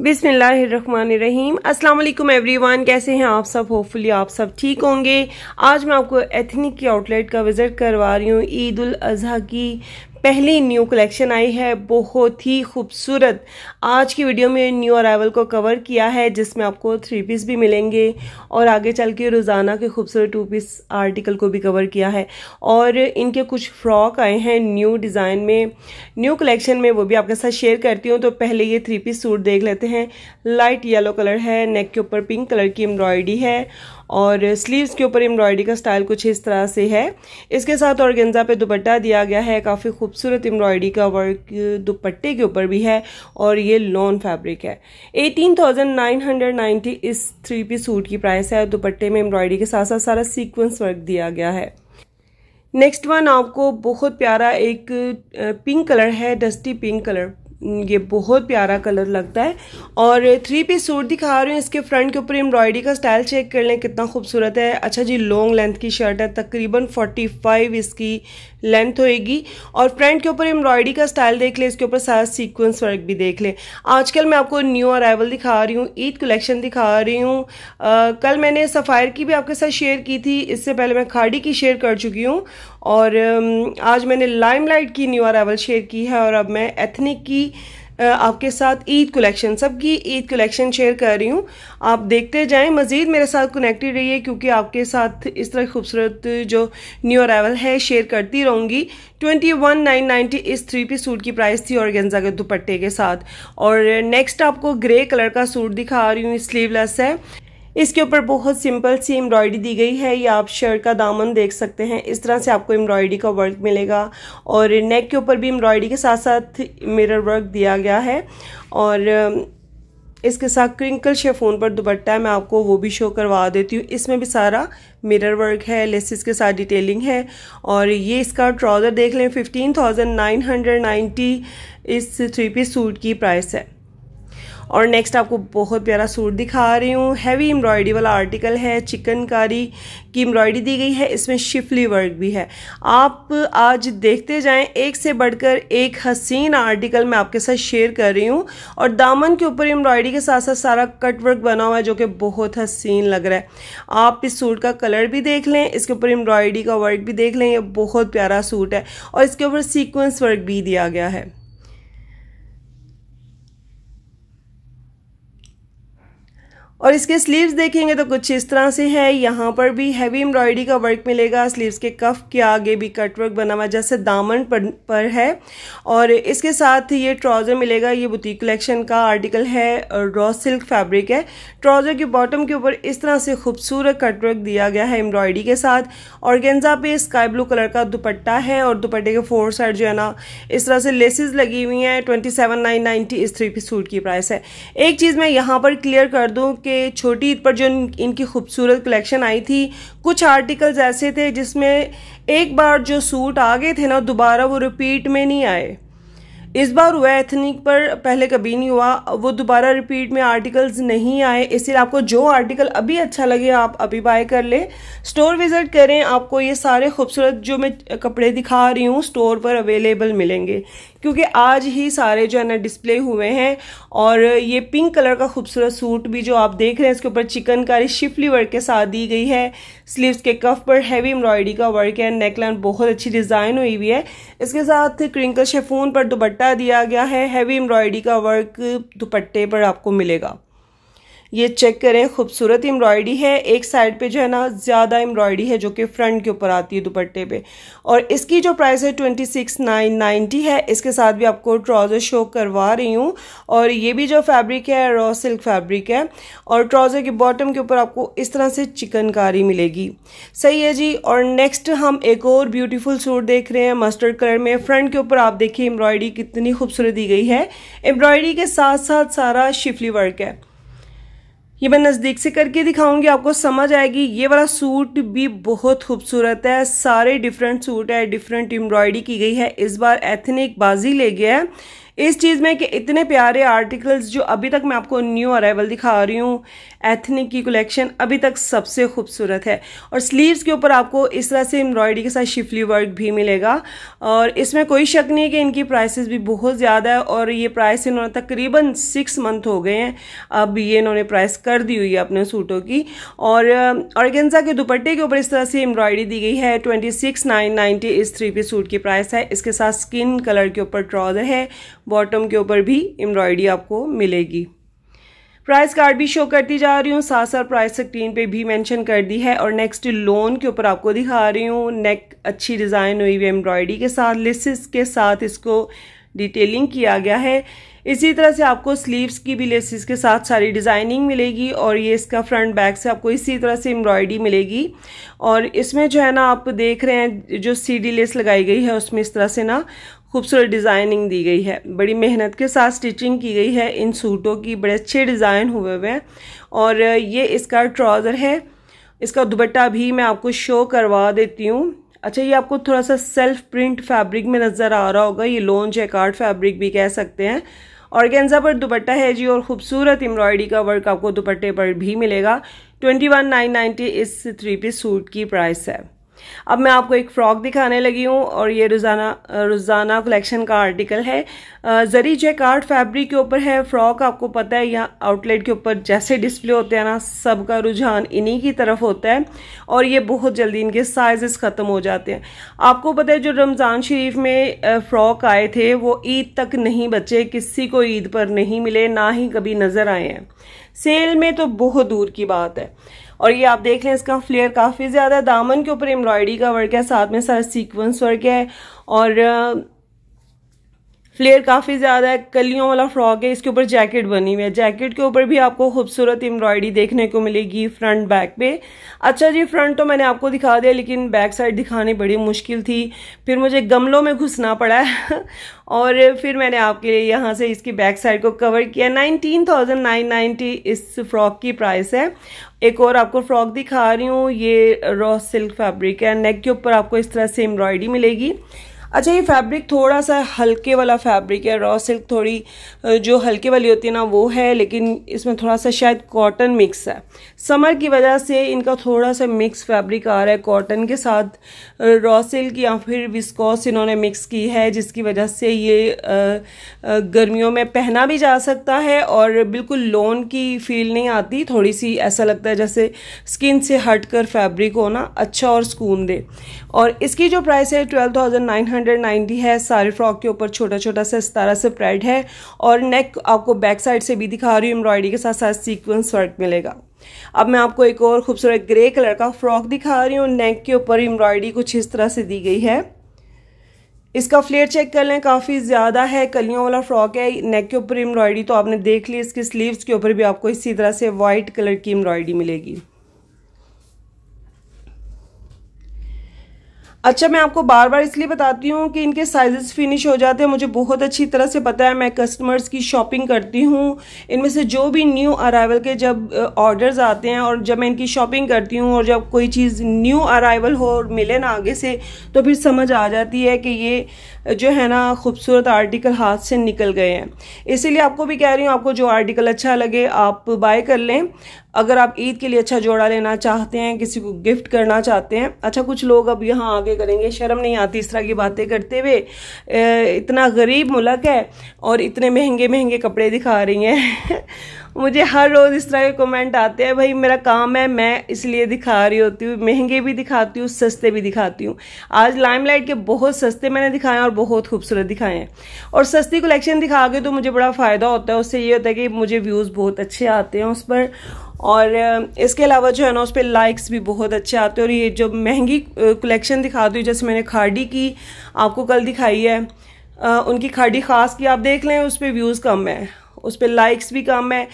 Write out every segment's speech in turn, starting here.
बिसमीम every everyone कैसे हैं आप सब होपफुली आप सब ठीक होंगे आज मैं आपको एथनिक की आउटलेट का विज़िट करवा रही हूँ ईद उल अजहा की पहली न्यू कलेक्शन आई है बहुत ही खूबसूरत आज की वीडियो में न्यू अराइवल को कवर किया है जिसमें आपको थ्री पीस भी मिलेंगे और आगे चल के रोज़ाना के खूबसूरत टू पीस आर्टिकल को भी कवर किया है और इनके कुछ फ्रॉक आए हैं न्यू डिज़ाइन में न्यू कलेक्शन में वो भी आपके साथ शेयर करती हूँ तो पहले ये थ्री पीस सूट देख लेते हैं लाइट येलो कलर है नेक के ऊपर पिंक कलर की एम्ब्रॉयडरी है और स्लीव्स के ऊपर एम्ब्रॉयडरी का स्टाइल कुछ इस तरह से है इसके साथ औरगेंजा पे दुपट्टा दिया गया है काफ़ी खूबसूरत एम्ब्रॉयडरी का वर्क दुपट्टे के ऊपर भी है और ये लॉन फैब्रिक है 18,990 इस थ्री पी सूट की प्राइस है दुपट्टे में एम्ब्रॉयडरी के साथ साथ सारा सीक्वेंस वर्क दिया गया है नेक्स्ट वन आपको बहुत प्यारा एक पिंक कलर है डस्टी पिंक कलर ये बहुत प्यारा कलर लगता है और थ्री पीस सूट दिखा रही हूँ इसके फ्रंट के ऊपर एम्ब्रॉयडरी का स्टाइल चेक कर लें कितना खूबसूरत है अच्छा जी लॉन्ग लेंथ की शर्ट है तकरीबन 45 इसकी लेंथ होएगी और फ्रंट के ऊपर एम्ब्रॉयडरी का स्टाइल देख लें इसके ऊपर सारा सीक्वेंस वर्क भी देख लें आजकल मैं आपको न्यू अराइवल दिखा रही हूँ ईद कलेक्शन दिखा रही हूँ कल मैंने सफ़ायर की भी आपके साथ शेयर की थी इससे पहले मैं खाड़ी की शेयर कर चुकी हूँ और um, आज मैंने लाइमलाइट की न्यू अरावल शेयर की है और अब मैं एथनिक की uh, आपके साथ ईद कलेक्शन सबकी ईद कलेक्शन शेयर कर रही हूँ आप देखते जाएं मज़ीद मेरे साथ कनेक्टेड रहिए क्योंकि आपके साथ इस तरह खूबसूरत जो न्यू अरावल है शेयर करती रहूँगी ट्वेंटी वन नाइन नाइन्टी इस थ्री पी सूट की प्राइस थी और गेंजा के दुपट्टे के साथ और नेक्स्ट आपको ग्रे कलर का सूट दिखा रही हूँ स्लीवलेस है इसके ऊपर बहुत सिंपल सी एम्ब्रॉयडरी दी गई है ये आप शर्ट का दामन देख सकते हैं इस तरह से आपको एम्ब्रॉयडरी का वर्क मिलेगा और नेक के ऊपर भी एम्ब्रॉयडरी के साथ साथ मिरर वर्क दिया गया है और इसके साथ क्रिंकल शेफोन पर दुपट्टा है मैं आपको वो भी शो करवा देती हूँ इसमें भी सारा मिरर वर्क है लेसिस के साथ डिटेलिंग है और ये इसका ट्राउज़र देख लें fifteen thousand nine hundred ninety इस थ्री पीस सूट की प्राइस है और नेक्स्ट आपको बहुत प्यारा सूट दिखा रही हूँ हैवी एम्ब्रॉयडरी वाला आर्टिकल है चिकनकारी की एम्ब्रॉयडरी दी गई है इसमें शिफली वर्क भी है आप आज देखते जाएं एक से बढ़कर एक हसीन आर्टिकल मैं आपके साथ शेयर कर रही हूँ और दामन के ऊपर एम्ब्रॉयडरी के साथ साथ सारा कट वर्क बना हुआ है जो कि बहुत हसीन लग रहा है आप इस सूट का कलर भी देख लें इसके ऊपर एम्ब्रॉयडरी का वर्क भी देख लें ये बहुत प्यारा सूट है और इसके ऊपर सीक्वेंस वर्क भी दिया गया है और इसके स्लीव्स देखेंगे तो कुछ इस तरह से है यहाँ पर भी हैवी एम्ब्रॉयडरी का वर्क मिलेगा स्लीव्स के कफ के आगे भी कट वर्क बना हुआ जैसे दामन पर, पर है और इसके साथ ये ट्राउज़र मिलेगा ये बुटीक कलेक्शन का आर्टिकल है रॉ सिल्क फैब्रिक है ट्राउज़र के बॉटम के ऊपर इस तरह से खूबसूरत कट वर्क दिया गया है एम्ब्रॉयडरी के साथ और गेंजा पे स्काई ब्लू कलर का दुपट्टा है और दुपट्टे के फोर साइड जो है ना इस तरह से लेसेस लगी हुई हैं ट्वेंटी सेवन नाइन नाइनटी इस थ्री पी सूट की प्राइस है एक चीज़ मैं यहाँ पर क्लियर कर दूँ कि छोटी ईद पर जो इनकी खूबसूरत कलेक्शन आई थी कुछ आर्टिकल्स ऐसे थे जिसमें एक बार जो सूट आ गए थे ना दोबारा वो रिपीट में नहीं आए इस बार हुआ एथनिक पर पहले कभी नहीं हुआ वो दोबारा रिपीट में आर्टिकल्स नहीं आए इसलिए आपको जो आर्टिकल अभी अच्छा लगे आप अभी बाय कर ले स्टोर विज़िट करें आपको ये सारे खूबसूरत जो मैं कपड़े दिखा रही हूँ स्टोर पर अवेलेबल मिलेंगे क्योंकि आज ही सारे जो है ना डिस्प्ले हुए हैं और ये पिंक कलर का खूबसूरत सूट भी जो आप देख रहे हैं इसके ऊपर चिकनकारी शिफली वर्क के साथ दी गई है स्लीव्स के कफ पर हैवी एम्ब्रॉयडरी का वर्क है नेकलाइन बहुत अच्छी डिज़ाइन हुई हुई है इसके साथ क्रिंकल शेफोन पर दुपट्टा दिया गया है हैवी एम्ब्रॉयडरी का वर्क दुपट्टे पर आपको मिलेगा ये चेक करें खूबसूरत एम्ब्रॉयडरी है एक साइड पे जो है ना ज़्यादा एम्ब्रॉयडरी है जो कि फ्रंट के ऊपर आती है दुपट्टे पे और इसकी जो प्राइस है ट्वेंटी सिक्स नाइन नाइन्टी है इसके साथ भी आपको ट्राउज़र शो करवा रही हूँ और ये भी जो फैब्रिक है रॉ सिल्क फैब्रिक है और ट्राउज़र के बॉटम के ऊपर आपको इस तरह से चिकनकारी मिलेगी सही है जी और नेक्स्ट हम एक और ब्यूटीफुल सूट देख रहे हैं मस्टर्ड कलर में फ्रंट के ऊपर आप देखिए एम्ब्रॉयडरी कितनी खूबसूरत दी गई है एम्ब्रॉयडरी के साथ साथ सारा शिफली वर्क है ये मैं नज़दीक से करके दिखाऊंगी आपको समझ आएगी ये वाला सूट भी बहुत खूबसूरत है सारे डिफरेंट सूट है डिफरेंट एम्ब्रॉयडरी की गई है इस बार एथनिक बाजी ले गया है इस चीज़ में कि इतने प्यारे आर्टिकल्स जो अभी तक मैं आपको न्यू अराइवल दिखा रही हूँ एथनिक की कलेक्शन अभी तक सबसे खूबसूरत है और स्लीव्स के ऊपर आपको इस तरह से एम्ब्रॉयडरी के साथ शिफली वर्क भी मिलेगा और इसमें कोई शक नहीं है कि इनकी प्राइसेस भी बहुत ज़्यादा है और ये प्राइस इन्होंने तकरीबन सिक्स मंथ हो गए हैं अब ये इन्होंने प्राइस कर दी हुई है अपने सूटों की और ऑर्गेंजा के दुपट्टे के ऊपर इस तरह से एम्ब्रॉयडरी दी गई है ट्वेंटी सिक्स नाइन नाइन्टी इस थ्री पी सूट की प्राइस है इसके साथ स्किन कलर के ऊपर ट्राउज़र है बॉटम के ऊपर भी एम्ब्रॉयडरी आपको मिलेगी प्राइस कार्ड भी शो करती जा रही हूँ साथ साथ प्राइस स्क्रीन पे भी मेंशन कर दी है और नेक्स्ट लोन के ऊपर आपको दिखा रही हूँ नेक अच्छी डिज़ाइन हुई हुई एम्ब्रॉयडरी के साथ लिसिस के साथ इसको डिटेलिंग किया गया है इसी तरह से आपको स्लीव्स की भी लेसिस के साथ सारी डिज़ाइनिंग मिलेगी और ये इसका फ्रंट बैक से आपको इसी तरह से एम्ब्रॉयडरी मिलेगी और इसमें जो है ना आप देख रहे हैं जो सीडी लेस लगाई गई है उसमें इस तरह से ना खूबसूरत डिज़ाइनिंग दी गई है बड़ी मेहनत के साथ स्टिचिंग की गई है इन सूटों की बड़े अच्छे डिज़ाइन हुए हुए हैं और ये इसका ट्राउज़र है इसका दुपट्टा भी मैं आपको शो करवा देती हूँ अच्छा ये आपको थोड़ा सा सेल्फ प्रिंट फैब्रिक में नज़र आ रहा होगा ये लोन जैकार्ड फैब्रिक भी कह सकते हैं ऑर्गेन्जा पर दुपट्टा है जी और खूबसूरत एम्ब्रॉयडरी का वर्क आपको दुपट्टे पर भी मिलेगा ट्वेंटी वन नाइन नाइन्टी इस थ्री पीस सूट की प्राइस है अब मैं आपको एक फ्रॉक दिखाने लगी हूँ और ये रोज़ाना रोज़ाना कलेक्शन का आर्टिकल है ज़री कार्ड फैब्रिक के ऊपर है फ्रॉक आपको पता है यहाँ आउटलेट के ऊपर जैसे डिस्प्ले होते हैं ना सबका रुझान इन्हीं की तरफ होता है और ये बहुत जल्दी इनके साइजेस ख़त्म हो जाते हैं आपको पता है जो रमज़ान शरीफ में फ़्रॉक आए थे वो ईद तक नहीं बचे किसी को ईद पर नहीं मिले ना ही कभी नज़र आए हैं सेल में तो बहुत दूर की बात है और ये आप देख लें इसका फ्लेयर काफ़ी ज़्यादा है दामन के ऊपर एम्ब्रॉयडरी का वर्क है साथ में सारा सीक्वेंस वर्क है और फ्लेयर काफ़ी ज़्यादा है कलियों वाला फ्रॉक है इसके ऊपर जैकेट बनी हुई है जैकेट के ऊपर भी आपको खूबसूरत एम्ब्रॉयडरी देखने को मिलेगी फ्रंट बैक पे अच्छा जी फ्रंट तो मैंने आपको दिखा दिया लेकिन बैक साइड दिखानी बड़ी मुश्किल थी फिर मुझे गमलों में घुसना पड़ा है और फिर मैंने आपके लिए यहाँ से इसकी बैक साइड को कवर किया नाइनटीन थाउजेंड नाइन नाइन्टी इस फ्रॉक की प्राइस है एक और आपको फ्रॉक दिखा रही हूँ ये रॉ सिल्क फैब्रिक है नेक के ऊपर आपको इस तरह से एम्ब्रॉयडरी मिलेगी अच्छा ये फैब्रिक थोड़ा सा हल्के वाला फैब्रिक है रॉ सिल्क थोड़ी जो हल्के वाली होती है ना वो है लेकिन इसमें थोड़ा सा शायद कॉटन मिक्स है समर की वजह से इनका थोड़ा सा मिक्स फैब्रिक आ रहा है कॉटन के साथ रॉ सिल्क या फिर विस्कॉस इन्होंने मिक्स की है जिसकी वजह से ये गर्मियों में पहना भी जा सकता है और बिल्कुल लोन की फील नहीं आती थोड़ी सी ऐसा लगता है जैसे स्किन से हट कर फैब्रिक होना अच्छा और सुकून दे और इसकी जो प्राइस है ट्वेल्व थाउजेंड नाइन 190 है सारे फ्रॉक के ऊपर छोटा छोटा सा इस तरह से प्रेड है और नेक आपको बैक साइड से भी दिखा रही हूँ एम्ब्रॉयडरी के साथ साथ सीक्वेंस वर्क मिलेगा अब मैं आपको एक और खूबसूरत ग्रे कलर का फ्रॉक दिखा रही हूँ नेक के ऊपर एम्ब्रॉयडरी कुछ इस तरह से दी गई है इसका फ्लेयर चेक कर लें काफ़ी ज़्यादा है कलियों वाला फ्रॉक है नेक के ऊपर एम्ब्रॉयडरी तो आपने देख ली इसकी स्लीव्स के ऊपर भी आपको इसी तरह से वाइट कलर की एम्ब्रॉयडरी मिलेगी अच्छा मैं आपको बार बार इसलिए बताती हूँ कि इनके साइजेस फिनिश हो जाते हैं मुझे बहुत अच्छी तरह से पता है मैं कस्टमर्स की शॉपिंग करती हूँ इनमें से जो भी न्यू अराइवल के जब ऑर्डर्स आते हैं और जब मैं इनकी शॉपिंग करती हूँ और जब कोई चीज़ न्यू अराइवल हो और मिले ना आगे से तो फिर समझ आ जाती है कि ये जो है ना खूबसूरत आर्टिकल हाथ से निकल गए हैं इसीलिए आपको भी कह रही हूँ आपको जो आर्टिकल अच्छा लगे आप बाय कर लें अगर आप ईद के लिए अच्छा जोड़ा लेना चाहते हैं किसी को गिफ्ट करना चाहते हैं अच्छा कुछ लोग अब यहाँ आगे करेंगे शर्म नहीं आती इस तरह की बातें करते हुए इतना गरीब मुलक है और इतने महंगे महंगे कपड़े दिखा रही हैं मुझे हर रोज़ इस तरह के कमेंट आते हैं भाई मेरा काम है मैं इसलिए दिखा रही होती हूँ महंगे भी दिखाती हूँ सस्ते भी दिखाती हूँ आज लाइमलाइट के बहुत सस्ते मैंने दिखाए और बहुत खूबसूरत दिखाए हैं और सस्ती कलेक्शन दिखा के तो मुझे बड़ा फ़ायदा होता है उससे ये होता है कि मुझे व्यूज़ बहुत अच्छे आते हैं उस पर और इसके अलावा जो है ना उस पर लाइक्स भी बहुत अच्छे आते हैं और ये जो महंगी कलेक्शन दिखा दी जैसे मैंने खाड़ी की आपको कल दिखाई है उनकी खाड़ी ख़ास की आप देख लें उस पर व्यूज़ कम है उस पर लाइक्स भी कम है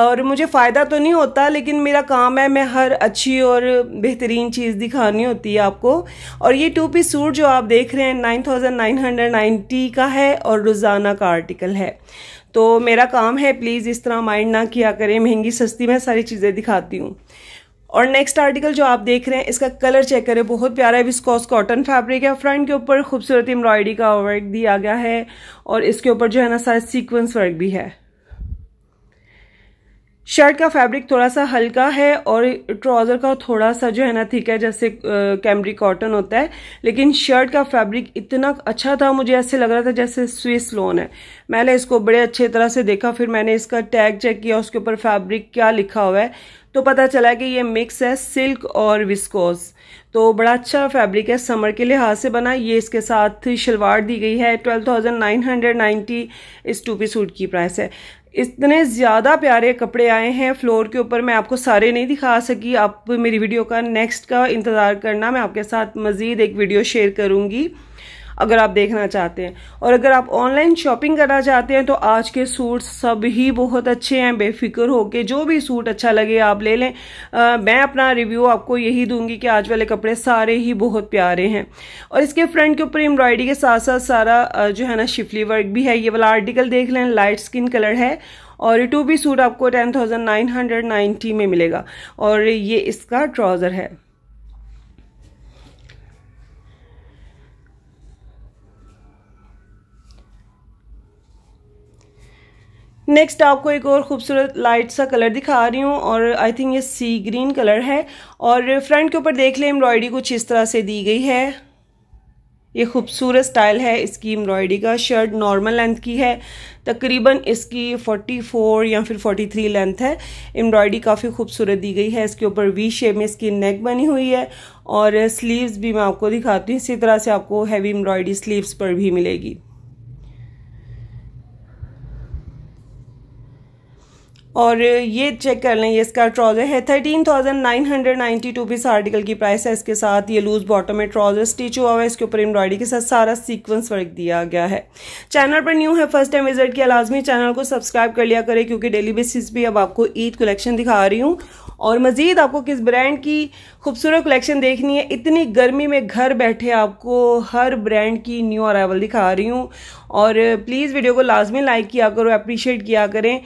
और मुझे फ़ायदा तो नहीं होता लेकिन मेरा काम है मैं हर अच्छी और बेहतरीन चीज़ दिखानी होती है आपको और ये टू पी सूट जो आप देख रहे हैं नाइन्टी का है और रोज़ाना का आर्टिकल है तो मेरा काम है प्लीज़ इस तरह माइंड ना किया करें महंगी सस्ती में सारी चीज़ें दिखाती हूँ और नेक्स्ट आर्टिकल जो आप देख रहे हैं इसका कलर चेक करें बहुत प्यारा है विस्कॉस कॉटन फैब्रिक है फ्रंट के ऊपर खूबसूरत एम्ब्रॉयडरी का वर्क दिया गया है और इसके ऊपर जो है ना सारा सीक्वेंस वर्क भी है शर्ट का फैब्रिक थोड़ा सा हल्का है और ट्राउज़र का थोड़ा सा जो है ना थिक है जैसे कैमरी कॉटन होता है लेकिन शर्ट का फैब्रिक इतना अच्छा था मुझे ऐसे लग रहा था जैसे स्विस लोन है मैंने इसको बड़े अच्छे तरह से देखा फिर मैंने इसका टैग चेक किया उसके ऊपर फैब्रिक क्या लिखा हुआ है तो पता चला कि ये मिक्स है सिल्क और विस्कोस तो बड़ा अच्छा फैब्रिक है समर के लिहाज से बना ये इसके साथ शलवार दी गई है twelve thousand nine hundred ninety इस टूपी सूट की प्राइस है इतने ज़्यादा प्यारे कपड़े आए हैं फ्लोर के ऊपर मैं आपको सारे नहीं दिखा सकी आप मेरी वीडियो का नेक्स्ट का इंतज़ार करना मैं आपके साथ मज़ीद एक वीडियो शेयर करूँगी अगर आप देखना चाहते हैं और अगर आप ऑनलाइन शॉपिंग करना चाहते हैं तो आज के सूट सब ही बहुत अच्छे हैं बेफिक्र होके जो भी सूट अच्छा लगे आप ले लें आ, मैं अपना रिव्यू आपको यही दूंगी कि आज वाले कपड़े सारे ही बहुत प्यारे हैं और इसके फ्रंट के ऊपर एम्ब्रॉयडरी के साथ साथ सारा जो है ना शिफली वर्क भी है ये वाला आर्टिकल देख लें लाइट स्किन कलर है और टू बी सूट आपको ten thousand nine hundred ninety में मिलेगा और ये इसका ट्राउज़र है नेक्स्ट आपको एक और खूबसूरत लाइट सा कलर दिखा रही हूँ और आई थिंक ये सी ग्रीन कलर है और फ्रंट के ऊपर देख लें एम्ब्रॉयडरी कुछ इस तरह से दी गई है ये खूबसूरत स्टाइल है इसकी एम्ब्रॉयडरी का शर्ट नॉर्मल लेंथ की है तकरीबन इसकी 44 या फिर 43 लेंथ है एम्ब्रॉयडरी काफ़ी खूबसूरत दी गई है इसके ऊपर वी शेप में इसकी नेक बनी हुई है और स्लीव्स भी मैं आपको दिखाती हूँ इसी तरह से आपको हैवी एम्ब्रॉयडरी स्लीव्स पर भी मिलेगी और ये चेक कर लें ये इसका ट्राउज़र है thirteen thousand nine hundred ninety two भी आर्टिकल की प्राइस है इसके साथ ये लूज़ बॉटम में ट्राउज़र स्टिच हुआ हुआ है इसके ऊपर एम्ब्रॉयडरी के साथ सारा सीक्वेंस वर्क दिया गया है चैनल पर न्यू है फर्स्ट टाइम विजिट किया लाजमी चैनल को सब्सक्राइब कर लिया करें क्योंकि डेली बेसिस भी अब आपको ईद कलेक्शन दिखा रही हूँ और मज़ीद आपको किस ब्रांड की खूबसूरत कलेक्शन देखनी है इतनी गर्मी में घर बैठे आपको हर ब्रांड की न्यू अरावल दिखा रही हूँ और प्लीज़ वीडियो को लाजमी लाइक किया करो अप्रिशिएट किया करें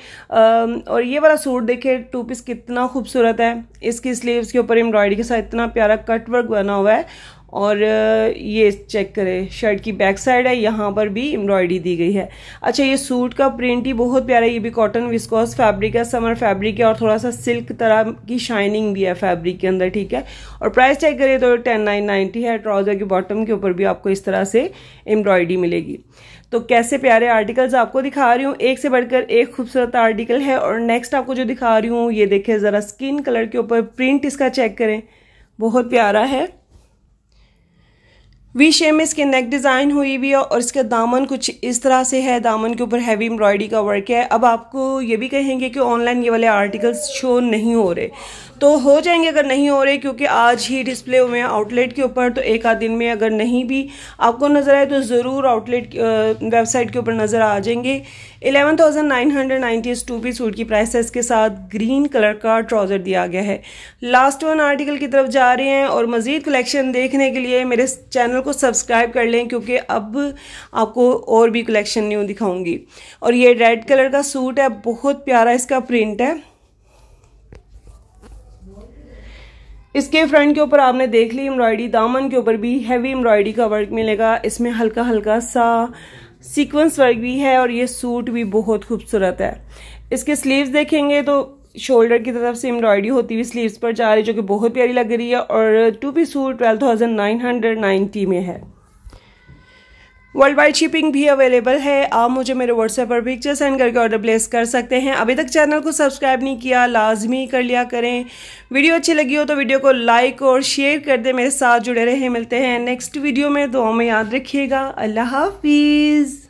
और ये वाला सूट देखे टू पीस कितना खूबसूरत है इसकी स्लीव्स के ऊपर एम्ब्रॉयडरी के साथ इतना प्यारा कट वर्क बना हुआ है और ये चेक करें शर्ट की बैक साइड है यहाँ पर भी एम्ब्रॉयडरी दी गई है अच्छा ये सूट का प्रिंट ही बहुत प्यारा है ये भी कॉटन विस्कॉस फैब्रिक है समर फैब्रिक है और थोड़ा सा सिल्क तरह की शाइनिंग भी है फैब्रिक के अंदर ठीक है और प्राइस चेक करें तो टेन नाइन नाइन्टी है ट्राउज़र के बॉटम के ऊपर भी आपको इस तरह से एम्ब्रॉयडरी मिलेगी तो कैसे प्यारे आर्टिकल्स आपको दिखा रही हूँ एक से बढ़कर एक खूबसूरत आर्टिकल है और नेक्स्ट आपको जो दिखा रही हूँ ये देखें ज़रा स्किन कलर के ऊपर प्रिंट इसका चेक करें बहुत प्यारा है वी शेप में इसके नेक डिज़ाइन हुई हुई है और इसका दामन कुछ इस तरह से है दामन के ऊपर हैवी एम्ब्रॉयडरी का वर्क है अब आपको ये भी कहेंगे कि ऑनलाइन ये वाले आर्टिकल्स शो नहीं हो रहे तो हो जाएंगे अगर नहीं हो रहे क्योंकि आज ही डिस्प्ले हुए हैं आउटलेट के ऊपर तो एक आध दिन में अगर नहीं भी आपको नज़र आए तो ज़रूर आउटलेट वेबसाइट के ऊपर नज़र आ जाएंगे eleven thousand nine hundred ninety two P suit की प्राइस है इसके साथ ग्रीन कलर का ट्राउज़र दिया गया है लास्ट वन आर्टिकल की तरफ जा रहे हैं और मज़ीद कलेक्शन देखने के लिए मेरे चैनल चैनल को सब्सक्राइब कर लें क्योंकि अब आपको और भी कलेक्शन न्यू दिखाऊंगी और ये रेड कलर का सूट है बहुत प्यारा इसका प्रिंट है इसके फ्रंट के ऊपर आपने देख ली एम्ब्रॉयडरी दामन के ऊपर भी हैवी एम्ब्रॉयडरी का वर्क मिलेगा इसमें हल्का हल्का सा सीक्वेंस वर्क भी है और ये सूट भी बहुत खूबसूरत है इसके स्लीव्स देखेंगे तो शोल्डर की तरफ से एम्ब्रॉयडरी होती हुई स्लीव्स पर जा रही है जो कि बहुत प्यारी लग रही है और two P suit twelve thousand nine hundred ninety में है वर्ल्ड वाइड शिपिंग भी अवेलेबल है आप मुझे मेरे व्हाट्सएप पर पिक्चर सेंड करके ऑर्डर प्लेस कर सकते हैं अभी तक चैनल को सब्सक्राइब नहीं किया लाजमी कर लिया करें वीडियो अच्छी लगी हो तो वीडियो को लाइक और शेयर कर दें मेरे साथ जुड़े रहे मिलते हैं नेक्स्ट वीडियो में दो में याद रखिएगा अल्लाह हाफिज़